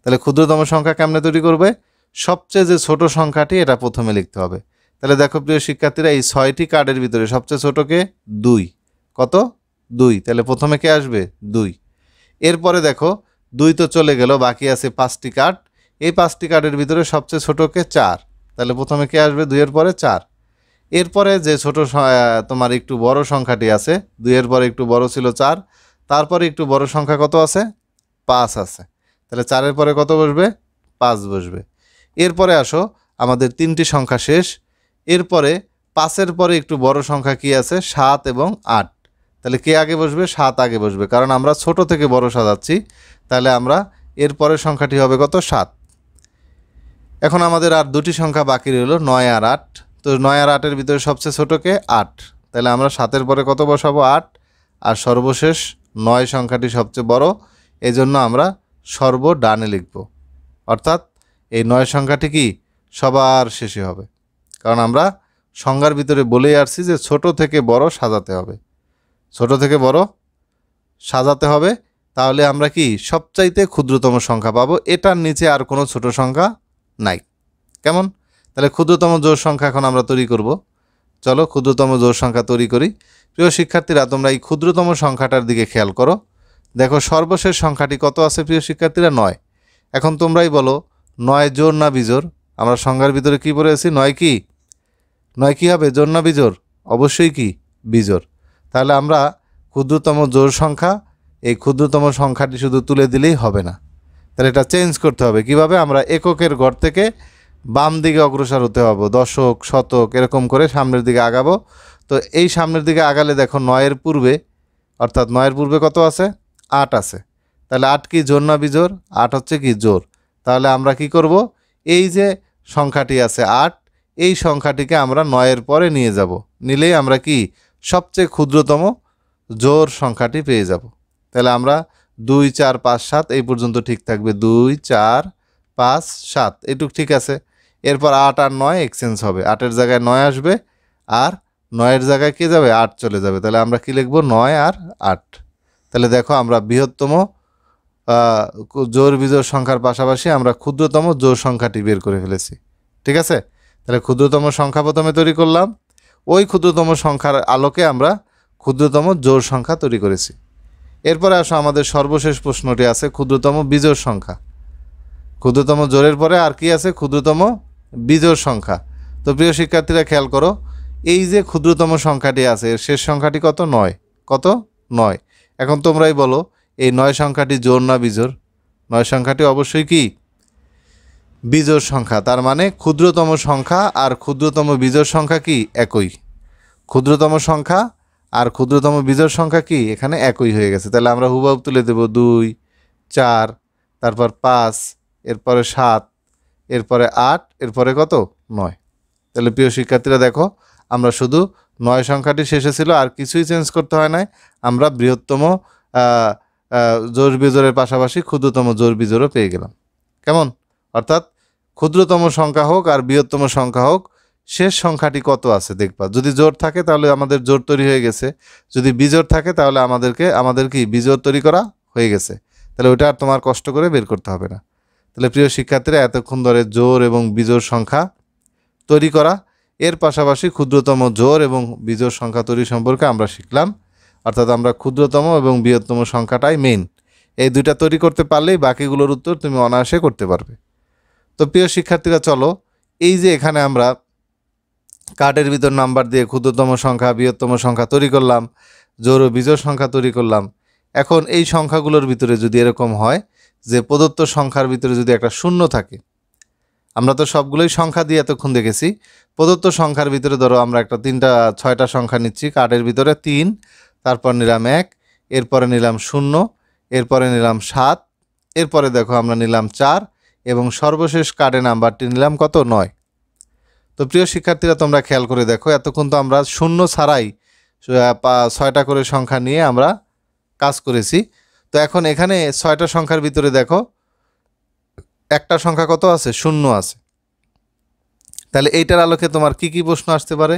তাহলে ক্ষুদ্রতম সংখ্যা কেমনে তৈরি করবে সবচেয়ে যে ছোট সংখ্যাটি এটা প্রথমে লিখতে হবে তাহলে দেখো প্রিয় শিক্ষার্থীরা এই ছয়টি কার্ডের ভিতরে সবচেয়ে ছোটকে দুই কত দুই তাহলে প্রথমে কে আসবে দুই এরপরে দেখো দুই তো চলে গেল বাকি আছে পাঁচটি কার্ড এই পাঁচটি কার্ডের ভিতরে সবচেয়ে ছোটোকে চার তাহলে প্রথমে কে আসবে দুইয়ের পরে চার এরপরে যে ছোট তোমার একটু বড় সংখ্যাটি আছে দুইয়ের পরে একটু বড় ছিল চার তারপরে একটু বড় সংখ্যা কত আছে পাঁচ আছে তাহলে চারের পরে কত বসবে পাঁচ বসবে এরপরে আসো আমাদের তিনটি সংখ্যা শেষ এরপরে পাঁচের পরে একটু বড় সংখ্যা কি আছে সাত এবং আট তাহলে কে আগে বসবে সাত আগে বসবে কারণ আমরা ছোট থেকে বড় সাজাচ্ছি তাহলে আমরা এর পরের সংখ্যাটি হবে কত সাত এখন আমাদের আর দুটি সংখ্যা বাকি রইল নয় আর আট তো নয় আর আটের ভিতরে সবচেয়ে ছোটকে আট তাহলে আমরা সাতের পরে কত বসাবো আট আর সর্বশেষ নয় সংখ্যাটি সবচেয়ে বড় এই জন্য আমরা সর্ব ডানে লিখব অর্থাৎ এই নয় সংখ্যাটি কি সবার শেষে হবে কারণ আমরা সংজ্ঞার ভিতরে বলেই আসছি যে ছোট থেকে বড় সাজাতে হবে ছোট থেকে বড় সাজাতে হবে তাহলে আমরা কি সবচাইতে ক্ষুদ্রতম সংখ্যা পাবো এটার নিচে আর কোনো ছোট সংখ্যা নাই কেমন তাহলে ক্ষুদ্রতম জোর সংখ্যা এখন আমরা তৈরি করব চলো ক্ষুদ্রতম জোর সংখ্যা তৈরি করি প্রিয় শিক্ষার্থীরা তোমরা এই ক্ষুদ্রতম সংখ্যাটার দিকে খেয়াল করো দেখো সর্বশেষ সংখ্যাটি কত আছে প্রিয় শিক্ষার্থীরা নয় এখন তোমরাই বলো নয় জোর না বিজোর আমরা সংজ্ঞার ভিতরে কি পড়ে আছি নয় কি নয় কি হবে জোর না বিজোর অবশ্যই কি বিজোর তাহলে আমরা ক্ষুদ্রতম জোর সংখ্যা এই ক্ষুদ্রতম সংখ্যাটি শুধু তুলে দিলেই হবে না তাহলে এটা চেঞ্জ করতে হবে কিভাবে আমরা এককের ঘর থেকে বাম দিকে অগ্রসর হতে হব দশক শতক এরকম করে সামনের দিকে আগাবো তো এই সামনের দিকে আগালে দেখো নয়ের পূর্বে অর্থাৎ নয়ের পূর্বে কত আছে আট আছে তাহলে আট কি জোর না বিজোর আট হচ্ছে কি জোর তাহলে আমরা কি করব এই যে সংখ্যাটি আছে আট এই সংখ্যাটিকে আমরা নয়ের পরে নিয়ে যাব নিলেই আমরা কি সবচেয়ে ক্ষুদ্রতম জোর সংখ্যাটি পেয়ে যাব তাহলে আমরা দুই চার পাঁচ সাত এই পর্যন্ত ঠিক থাকবে দুই চার পাঁচ সাত এটুক ঠিক আছে এরপর আট আর নয় এক্সচেঞ্জ হবে আটের জায়গায় নয় আসবে আর নয়ের জায়গায় কে যাবে আট চলে যাবে তাহলে আমরা কি লিখব নয় আর আট তাহলে দেখো আমরা বৃহত্তম জোর বিজোর সংখ্যার পাশাপাশি আমরা ক্ষুদ্রতম জোর সংখ্যাটি বের করে ফেলেছি ঠিক আছে তাহলে ক্ষুদ্রতম সংখ্যা প্রথমে তৈরি করলাম ওই ক্ষুদ্রতম সংখ্যার আলোকে আমরা ক্ষুদ্রতম জোর সংখ্যা তৈরি করেছি এরপরে আসো আমাদের সর্বশেষ প্রশ্নটি আছে ক্ষুদ্রতম বিজোর সংখ্যা ক্ষুদ্রতম জোরের পরে আর কি আছে ক্ষুদ্রতম বিজোর সংখ্যা তো প্রিয় শিক্ষার্থীরা খেয়াল করো এই যে ক্ষুদ্রতম সংখ্যাটি আছে শেষ সংখ্যাটি কত নয় কত নয় এখন তোমরাই বলো এই নয় সংখ্যাটি জোর না বিজোর নয় সংখ্যাটি অবশ্যই কী বিজোড় সংখ্যা তার মানে ক্ষুদ্রতম সংখ্যা আর ক্ষুদ্রতম বিজোর সংখ্যা কি একই ক্ষুদ্রতম সংখ্যা আর ক্ষুদ্রতম বিজোর সংখ্যা কি এখানে একই হয়ে গেছে তাহলে আমরা হুবাব তুলে দেব দুই চার তারপর পাঁচ এরপরে সাত এরপরে আট এরপরে কত নয় তাহলে প্রিয় শিক্ষার্থীরা দেখো আমরা শুধু নয় সংখ্যাটি শেষে ছিল আর কিছুই চেঞ্জ করতে হয় নাই আমরা বৃহত্তম জোর বিজোরের পাশাপাশি ক্ষুদ্রতম জোর বিজোরও পেয়ে গেলাম কেমন অর্থাৎ ক্ষুদ্রতম সংখ্যা হোক আর বৃহত্তম সংখ্যা হোক শেষ সংখ্যাটি কত আছে দেখবা যদি জোর থাকে তাহলে আমাদের জোর তৈরি হয়ে গেছে যদি বিজোর থাকে তাহলে আমাদেরকে আমাদের কি বিজোর তৈরি করা হয়ে গেছে তাহলে ওটা আর তোমার কষ্ট করে বের করতে হবে না তাহলে প্রিয় শিক্ষার্থীরা এতক্ষণ ধরে জোর এবং বিজোর সংখ্যা তৈরি করা এর পাশাপাশি ক্ষুদ্রতম জোর এবং বিজোর সংখ্যা তৈরি সম্পর্কে আমরা শিখলাম অর্থাৎ আমরা ক্ষুদ্রতম এবং বৃহত্তম সংখ্যাটাই মেইন এই দুইটা তৈরি করতে পারলেই বাকিগুলোর উত্তর তুমি অনায়াসে করতে পারবে তো প্রিয় শিক্ষার্থীরা চলো এই যে এখানে আমরা কার্ডের ভিতর নাম্বার দিয়ে ক্ষুদ্রতম সংখ্যা বৃহত্তম সংখ্যা তৈরি করলাম জোর ও সংখ্যা তৈরি করলাম এখন এই সংখ্যাগুলোর ভিতরে যদি এরকম হয় যে প্রদত্ত সংখ্যার ভিতরে যদি একটা শূন্য থাকে আমরা তো সবগুলোই সংখ্যা দিয়ে এতক্ষণ দেখেছি প্রদত্ত সংখ্যার ভিতরে ধরো আমরা একটা তিনটা ছয়টা সংখ্যা নিচ্ছি কার্ডের ভিতরে তিন তারপর নিলাম এক এরপরে নিলাম শূন্য এরপরে নিলাম সাত এরপরে দেখো আমরা নিলাম চার এবং সর্বশেষ কার্ডে নাম্বারটি নিলাম কত নয় তো প্রিয় শিক্ষার্থীরা তোমরা খেয়াল করে দেখো এতক্ষণ তো আমরা শূন্য ছাড়াই ছয়টা করে সংখ্যা নিয়ে আমরা কাজ করেছি তো এখন এখানে ছয়টা সংখ্যার ভিতরে দেখো একটা সংখ্যা কত আছে শূন্য আছে তাহলে এইটার আলোকে তোমার কি কি প্রশ্ন আসতে পারে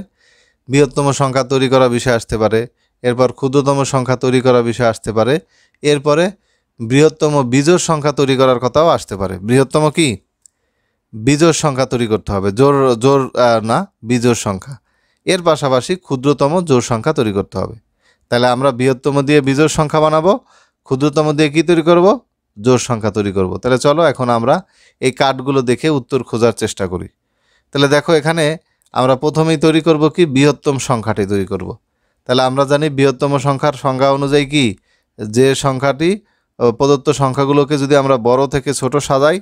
বৃহত্তম সংখ্যা তৈরি করা বিষয় আসতে পারে এরপর ক্ষুদ্রতম সংখ্যা তৈরি করা বিষয় আসতে পারে এরপরে বৃহত্তম বীজোর সংখ্যা তৈরি করার কথাও আসতে পারে বৃহত্তম কি বীজোর সংখ্যা তৈরি করতে হবে জোর জোর না বীজোর সংখ্যা এর পাশাপাশি ক্ষুদ্রতম জোর সংখ্যা তৈরি করতে হবে তাহলে আমরা বৃহত্তম দিয়ে বীজোর সংখ্যা বানাবো ক্ষুদ্রতম দিয়ে কী তৈরি করব জোর সংখ্যা তৈরি করব তাহলে চলো এখন আমরা এই কার্ডগুলো দেখে উত্তর খোঁজার চেষ্টা করি তাহলে দেখো এখানে আমরা প্রথমেই তৈরি করব কি বৃহত্তম সংখ্যাটি তৈরি করব। তাহলে আমরা জানি বৃহত্তম সংখ্যার সংজ্ঞা অনুযায়ী কি যে সংখ্যাটি প্রদত্ত সংখ্যাগুলোকে যদি আমরা বড় থেকে ছোট সাজাই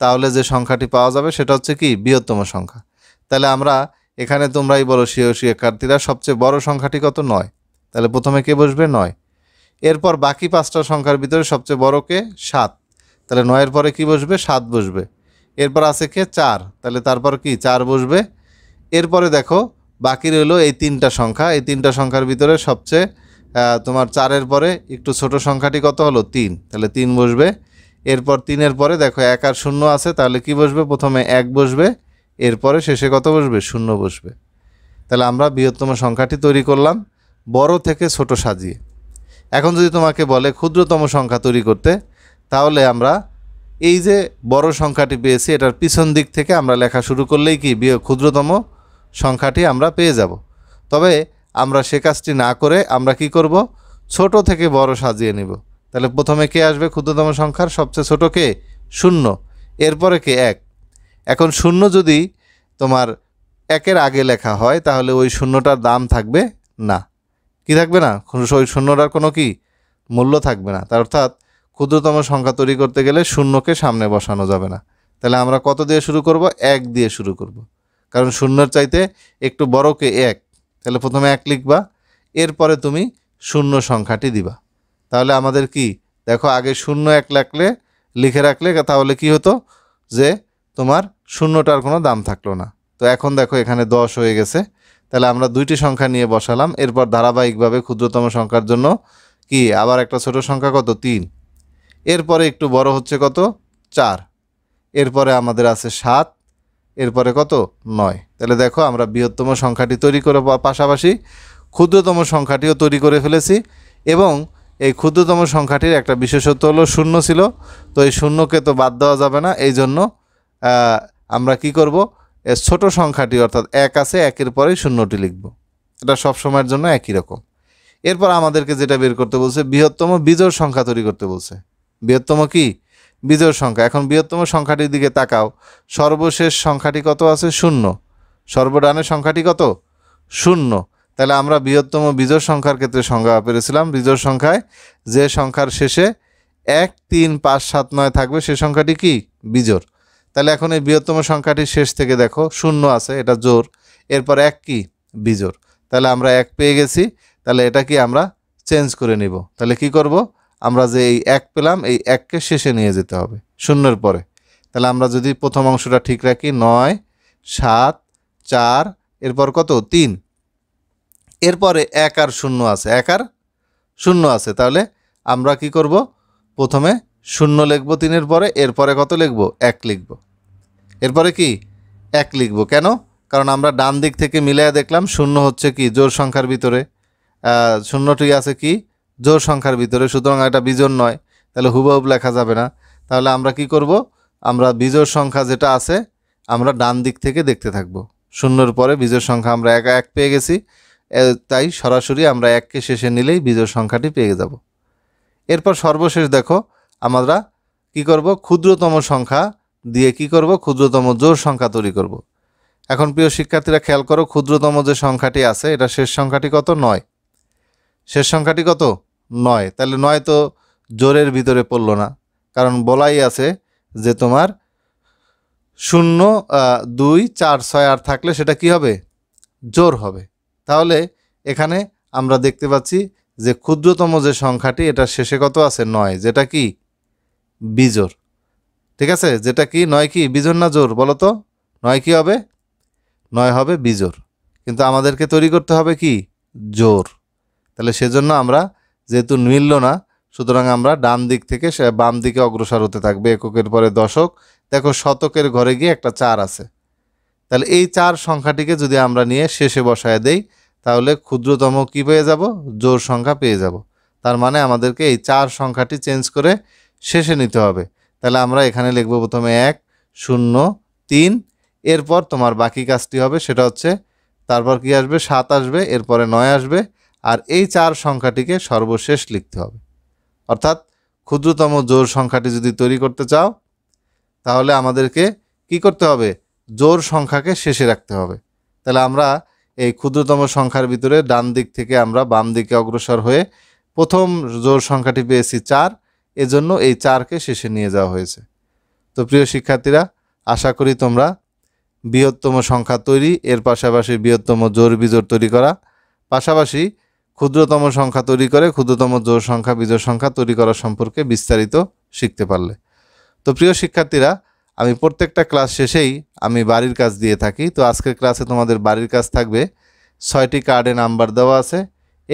তাহলে যে সংখ্যাটি পাওয়া যাবে সেটা হচ্ছে কি বৃহত্তম সংখ্যা তাহলে আমরা এখানে তোমরাই বলো শিক্ষার্থীরা সবচেয়ে বড় সংখ্যাটি কত নয় তাহলে প্রথমে কে বসবে নয় এরপর বাকি পাঁচটা সংখ্যার ভিতরে সবচেয়ে বড় কে সাত তাহলে নয়ের পরে কি বসবে সাত বসবে এরপর আছে কে চার তাহলে তারপর কি চার বসবে এরপরে দেখো বাকি রইল এই তিনটা সংখ্যা এই তিনটা সংখ্যার ভিতরে সবচেয়ে তোমার চারের পরে একটু ছোট সংখ্যাটি কত হলো তিন তাহলে তিন বসবে এরপর তিনের পরে দেখো এক আর শূন্য আছে তাহলে কি বসবে প্রথমে এক বসবে এরপরে শেষে কত বসবে শূন্য বসবে তাহলে আমরা বৃহত্তম সংখ্যাটি তৈরি করলাম বড় থেকে ছোট সাজিয়ে এখন যদি তোমাকে বলে ক্ষুদ্রতম সংখ্যা তৈরি করতে তাহলে আমরা এই যে বড় সংখ্যাটি পেয়েছি এটার পিছন দিক থেকে আমরা লেখা শুরু করলেই কি ক্ষুদ্রতম সংখ্যাটি আমরা পেয়ে যাব তবে আমরা সে কাজটি না করে আমরা কি করব ছোট থেকে বড় সাজিয়ে নিব তাহলে প্রথমে কে আসবে ক্ষুদ্রতম সংখ্যার সবচেয়ে ছোট কে শূন্য এরপরে কে এক এখন শূন্য যদি তোমার একের আগে লেখা হয় তাহলে ওই শূন্যটার দাম থাকবে না কি থাকবে না ওই শূন্যটার কোনো কি মূল্য থাকবে না তার অর্থাৎ ক্ষুদ্রতম সংখ্যা তৈরি করতে গেলে শূন্যকে সামনে বসানো যাবে না তাহলে আমরা কত দিয়ে শুরু করব এক দিয়ে শুরু করব কারণ শূন্যর চাইতে একটু বড়কে এক তাহলে প্রথমে এক লিখবা এরপরে তুমি শূন্য সংখ্যাটি দিবা তাহলে আমাদের কি দেখো আগে শূন্য এক লাগলে লিখে রাখলে তাহলে কি হতো যে তোমার শূন্যটার কোনো দাম থাকলো না তো এখন দেখো এখানে দশ হয়ে গেছে তাহলে আমরা দুইটি সংখ্যা নিয়ে বসালাম এরপর ধারাবাহিকভাবে ক্ষুদ্রতম সংখ্যার জন্য কি আবার একটা ছোট সংখ্যা কত তিন এরপরে একটু বড় হচ্ছে কত চার এরপরে আমাদের আছে সাত এরপরে কত নয় তাহলে দেখো আমরা বৃহত্তম সংখ্যাটি তৈরি করে পাশাপাশি ক্ষুদ্রতম সংখ্যাটিও তৈরি করে ফেলেছি এবং এই ক্ষুদ্রতম সংখ্যাটির একটা বিশেষত্ব হলো শূন্য ছিল তো এই শূন্যকে তো বাদ দেওয়া যাবে না এই জন্য আমরা কি করব এর ছোট সংখ্যাটি অর্থাৎ এক আছে একের পরেই শূন্যটি লিখব এটা সব সময়ের জন্য একই রকম এরপর আমাদেরকে যেটা বের করতে বলছে বৃহত্তম বিজোর সংখ্যা তৈরি করতে বলছে বৃহত্তম কি বিজোড় সংখ্যা এখন বৃহত্তম সংখ্যাটির দিকে তাকাও সর্বশেষ সংখ্যাটি কত আছে শূন্য সর্বডানের সংখ্যাটি কত শূন্য তাহলে আমরা বৃহত্তম বিজোড় সংখ্যার ক্ষেত্রে সংজ্ঞা পেরেছিলাম বিজোড় সংখ্যায় যে সংখ্যার শেষে এক তিন পাঁচ সাত নয় থাকবে সে সংখ্যাটি কি বিজোড় তাহলে এখন এই বৃহত্তম সংখ্যাটির শেষ থেকে দেখো শূন্য আছে এটা জোর এরপর এক কি বিজোড় তাহলে আমরা এক পেয়ে গেছি তাহলে এটা কি আমরা চেঞ্জ করে নিব তাহলে কি করব আমরা যে এই এক পেলাম এই এককে শেষে নিয়ে যেতে হবে শূন্যের পরে তাহলে আমরা যদি প্রথম অংশটা ঠিক রাখি নয় সাত চার এরপর কত তিন এরপরে এক আর শূন্য আছে এক আর শূন্য আছে তাহলে আমরা কি করব প্রথমে শূন্য লিখব তিনের পরে এরপরে কত লিখব এক লিখব এরপরে কি এক লিখব কেন কারণ আমরা ডান দিক থেকে মিলিয়ে দেখলাম শূন্য হচ্ছে কি জোর সংখ্যার ভিতরে শূন্যটি আছে কি জোর সংখ্যার ভিতরে সুতরাং এটা বিজোর নয় তাহলে হুবহুব লেখা যাবে না তাহলে আমরা কি করব আমরা বিজোর সংখ্যা যেটা আছে আমরা ডান দিক থেকে দেখতে থাকব শূন্যর পরে বিজোর সংখ্যা আমরা একা এক পেয়ে গেছি তাই সরাসরি আমরা এককে শেষে নিলেই বিজোর সংখ্যাটি পেয়ে যাব এরপর সর্বশেষ দেখো আমরা কি করব ক্ষুদ্রতম সংখ্যা দিয়ে কি করব ক্ষুদ্রতম জোর সংখ্যা তৈরি করব। এখন প্রিয় শিক্ষার্থীরা খেয়াল করো ক্ষুদ্রতম যে সংখ্যাটি আছে এটা শেষ সংখ্যাটি কত নয় শেষ সংখ্যাটি কত নয় তাহলে নয় তো জোরের ভিতরে পড়ল না কারণ বলাই আছে যে তোমার শূন্য দুই চার ছয় আর থাকলে সেটা কি হবে জোর হবে তাহলে এখানে আমরা দেখতে পাচ্ছি যে ক্ষুদ্রতম যে সংখ্যাটি এটা শেষে কত আছে নয় যেটা কি বিজোর ঠিক আছে যেটা কি নয় কি বিজোর না জোর বলো তো নয় কি হবে নয় হবে বিজোর কিন্তু আমাদেরকে তৈরি করতে হবে কি জোর তাহলে সেজন্য আমরা যেহেতু মিলল না সুতরাং আমরা ডান দিক থেকে বাম দিকে অগ্রসর হতে থাকবে এককের পরে দশক দেখো শতকের ঘরে গিয়ে একটা চার আছে তাহলে এই চার সংখ্যাটিকে যদি আমরা নিয়ে শেষে বসায় দেই তাহলে ক্ষুদ্রতম কি পেয়ে যাব জোর সংখ্যা পেয়ে যাব তার মানে আমাদেরকে এই চার সংখ্যাটি চেঞ্জ করে শেষে নিতে হবে তাহলে আমরা এখানে লিখব প্রথমে এক শূন্য তিন এরপর তোমার বাকি কাজটি হবে সেটা হচ্ছে তারপর কি আসবে সাত আসবে এরপরে নয় আসবে আর এই চার সংখ্যাটিকে সর্বশেষ লিখতে হবে অর্থাৎ ক্ষুদ্রতম জোর সংখ্যাটি যদি তৈরি করতে চাও তাহলে আমাদেরকে কি করতে হবে জোর সংখ্যাকে শেষে রাখতে হবে তাহলে আমরা এই ক্ষুদ্রতম সংখ্যার ভিতরে ডান দিক থেকে আমরা বাম দিকে অগ্রসর হয়ে প্রথম জোর সংখ্যাটি পেয়েছি চার এজন্য এই চারকে শেষে নিয়ে যাওয়া হয়েছে তো প্রিয় শিক্ষার্থীরা আশা করি তোমরা বৃহত্তম সংখ্যা তৈরি এর পাশাপাশি বৃহত্তম জোর বিজোর তৈরি করা পাশাপাশি ক্ষুদ্রতম সংখ্যা তৈরি করে ক্ষুদ্রতম জোড় সংখ্যা বিজোড় সংখ্যা তৈরি করা সম্পর্কে বিস্তারিত শিখতে পারলে তো প্রিয় শিক্ষার্থীরা আমি প্রত্যেকটা ক্লাস শেষেই আমি বাড়ির কাজ দিয়ে থাকি তো আজকের ক্লাসে তোমাদের বাড়ির কাজ থাকবে ছয়টি কার্ডে নাম্বার দেওয়া আছে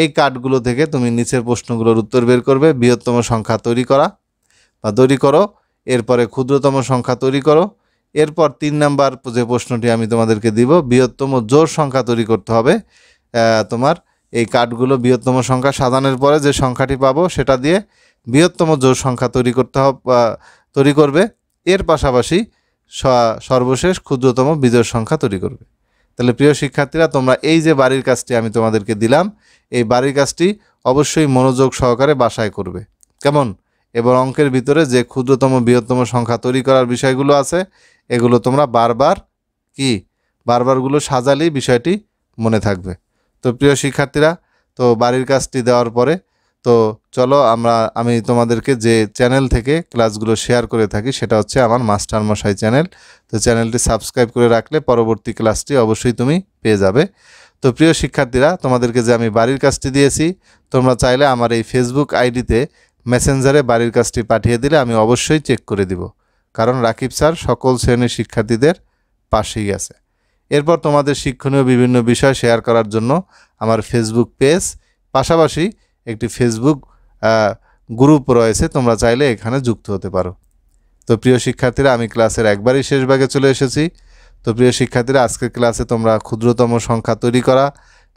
এই কার্ডগুলো থেকে তুমি নিচের প্রশ্নগুলোর উত্তর বের করবে বৃহত্তম সংখ্যা তৈরি করা বা তৈরি করো এরপরে ক্ষুদ্রতম সংখ্যা তৈরি করো এরপর তিন নাম্বার যে প্রশ্নটি আমি তোমাদেরকে দিব বৃহত্তম জোর সংখ্যা তৈরি করতে হবে তোমার এই কাঠগুলো বৃহত্তম সংখ্যা সাজানোর পরে যে সংখ্যাটি পাবো সেটা দিয়ে বৃহত্তম জোর সংখ্যা তৈরি করতে তৈরি করবে এর পাশাপাশি সর্বশেষ ক্ষুদ্রতম বিজয় সংখ্যা তৈরি করবে তাহলে প্রিয় শিক্ষার্থীরা তোমরা এই যে বাড়ির কাজটি আমি তোমাদেরকে দিলাম এই বাড়ির কাজটি অবশ্যই মনোযোগ সহকারে বাসায় করবে কেমন এবার অঙ্কের ভিতরে যে ক্ষুদ্রতম বৃহত্তম সংখ্যা তৈরি করার বিষয়গুলো আছে এগুলো তোমরা বারবার কি বারবারগুলো সাজালেই বিষয়টি মনে থাকবে তো প্রিয় শিক্ষার্থীরা তো বাড়ির কাজটি দেওয়ার পরে তো চলো আমরা আমি তোমাদেরকে যে চ্যানেল থেকে ক্লাসগুলো শেয়ার করে থাকি সেটা হচ্ছে আমার মাস্টার মশাই চ্যানেল তো চ্যানেলটি সাবস্ক্রাইব করে রাখলে পরবর্তী ক্লাসটি অবশ্যই তুমি পেয়ে যাবে তো প্রিয় শিক্ষার্থীরা তোমাদেরকে যে আমি বাড়ির কাজটি দিয়েছি তোমরা চাইলে আমার এই ফেসবুক আইডিতে মেসেঞ্জারে বাড়ির কাজটি পাঠিয়ে দিলে আমি অবশ্যই চেক করে দিব কারণ রাকিব স্যার সকল শ্রেণীর শিক্ষার্থীদের পাশেই আছে এরপর তোমাদের শিক্ষণীয় বিভিন্ন বিষয় শেয়ার করার জন্য আমার ফেসবুক পেজ পাশাপাশি একটি ফেসবুক গ্রুপ রয়েছে তোমরা চাইলে এখানে যুক্ত হতে পারো তো প্রিয় শিক্ষার্থীরা আমি ক্লাসের একবারই শেষ ভাগে চলে এসেছি তো প্রিয় শিক্ষার্থীরা আজকের ক্লাসে তোমরা ক্ষুদ্রতম সংখ্যা তৈরি করা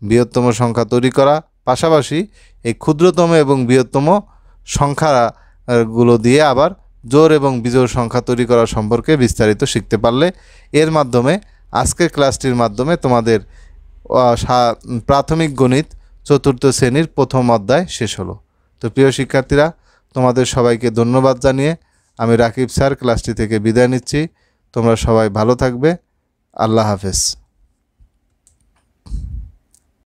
বৃহত্তম সংখ্যা তৈরি করা পাশাপাশি এই ক্ষুদ্রতম এবং বৃহত্তম সংখ্যাগুলো দিয়ে আবার জোর এবং বিজোর সংখ্যা তৈরি করা সম্পর্কে বিস্তারিত শিখতে পারলে এর মাধ্যমে আজকের ক্লাসটির মাধ্যমে তোমাদের প্রাথমিক গণিত চতুর্থ শ্রেণীর প্রথম অধ্যায় শেষ হলো তো প্রিয় শিক্ষার্থীরা তোমাদের সবাইকে ধন্যবাদ জানিয়ে আমি রাকিব স্যার ক্লাসটি থেকে বিদায় নিচ্ছি তোমরা সবাই ভালো থাকবে আল্লাহ হাফেজ